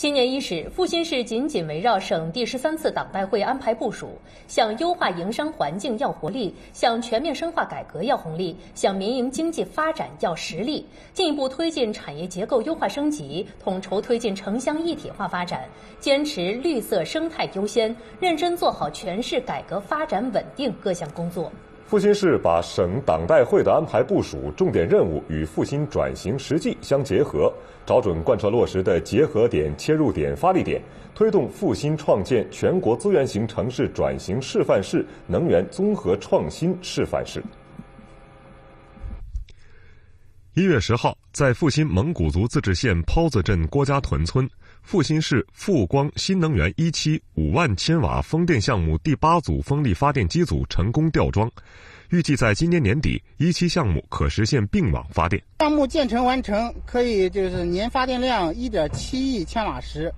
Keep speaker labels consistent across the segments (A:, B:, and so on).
A: 新年伊始，阜新市紧紧围绕省第十三次党代会安排部署，向优化营商环境要活力，向全面深化改革要红利，向民营经济发展要实力，进一步推进产业结构优化升级，统筹推进城乡一体化发展，坚持绿色生态优先，认真做好全市改革发展稳定各项工作。阜新市把省党代会的安排部署、重点任务与阜新转型实际相结合，找准贯彻落实的结合点、切入点、发力点，推动阜新创建全国资源型城市转型示范市、能源综合创新示范市。一月十号，在阜新蒙古族自治县泡子镇郭家屯村，阜新市富光新能源一期五万千瓦风电项目第八组风力发电机组成功吊装，预计在今年年底，一期项目可实现并网发电。
B: 项目建成完成，可以就是年发电量一点七亿千瓦时，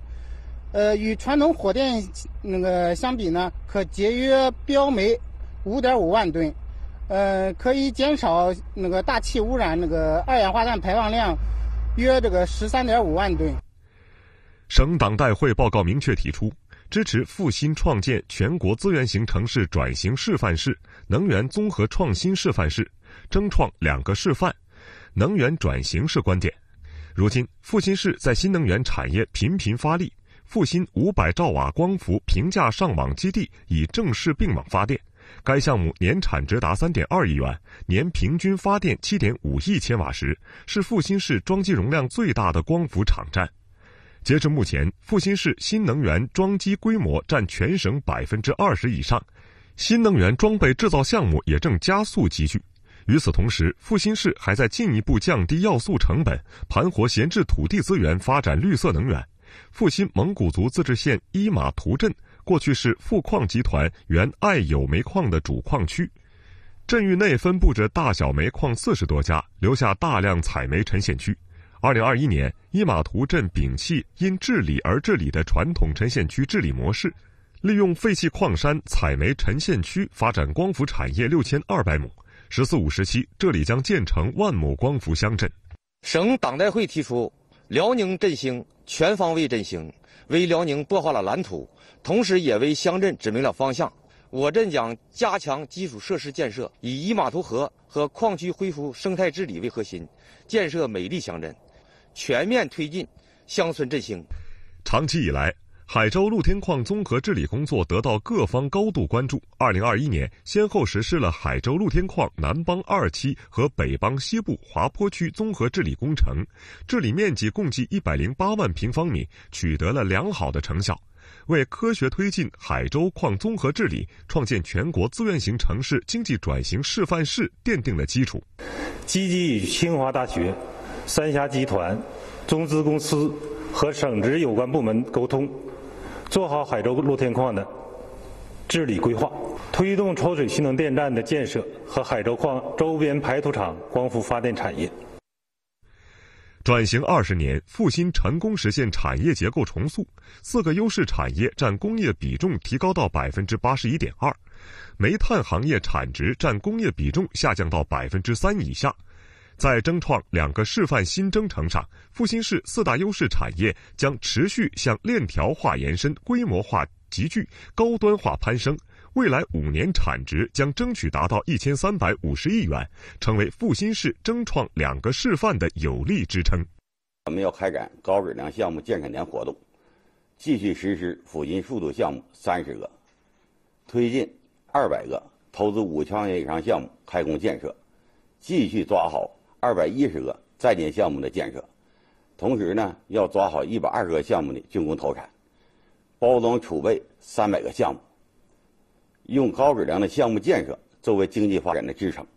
B: 呃，与传统火电那个相比呢，可节约标煤五点五万吨。呃，可以减少那个大气污染，那个二氧化碳排放量约这个十三点五万吨。
A: 省党代会报告明确提出，支持阜新创建全国资源型城市转型示范市、能源综合创新示范市，争创两个示范。能源转型是关键。如今，阜新市在新能源产业频频发力，阜新五百兆瓦光伏平价上网基地已正式并网发电。该项目年产值达3.2亿元，年平均发电7.5亿千瓦时，是阜新市装机容量最大的光伏场站。截至目前，阜新市新能源装机规模占全省20%以上，新能源装备制造项目也正加速集聚。与此同时，阜新市还在进一步降低要素成本，盘活闲置土地资源，发展绿色能源。阜新蒙古族自治县伊玛图镇。过去是富矿集团原爱友煤矿的主矿区，镇域内分布着大小煤矿四十多家，留下大量采煤沉陷区。二零二一年，伊玛图镇摒弃因治理而治理的传统沉陷区治理模式，利用废弃矿山采煤沉陷区发展光伏产业六千二百亩。十四五时期，这里将建成万亩光伏乡镇。省党代会提出。辽宁振兴全方位振
B: 兴，为辽宁擘画了蓝图，同时也为乡镇指明了方向。我镇将加强基础设施建设，以伊马头河和矿区恢复生态治理为核心，建设美丽乡镇，全面推进乡村振兴。
A: 长期以来。海州露天矿综合治理工作得到各方高度关注。二零二一年，先后实施了海州露天矿南帮二期和北帮西部滑坡区综合治理工程，治理面积共计一百零八万平方米，取得了良好的成效，为科学推进海州矿综合治理、创建全国资源型城市经济转型示范市奠定了基础。积极与清华大学、三峡集团、中资公司和省直有关部门沟通。做好海州露天矿的治理规划，推动抽水蓄能电站的建设和海州矿周边排土场光伏发电产业。转型二十年，阜新成功实现产业结构重塑，四个优势产业占工业比重提高到百分之八十一点二，煤炭行业产值占工业比重下降到百分之三以下。在争创两个示范新征程上，阜新市四大优势产业将持续向链条化延伸、规模化集聚、高端化攀升。未来五年产值将争取达到一千三百五十亿元，成为阜新市争创两个示范的有力支撑。
B: 我们要开展高质量项目建设年活动，继续实施阜新速度项目三十个，推进二百个投资五千万元以上项目开工建设，继续抓好。二百一十个在建项目的建设，同时呢，要抓好一百二十个项目的竣工投产，包装储备三百个项目，用高质量的项目建设作为经济发展的支撑。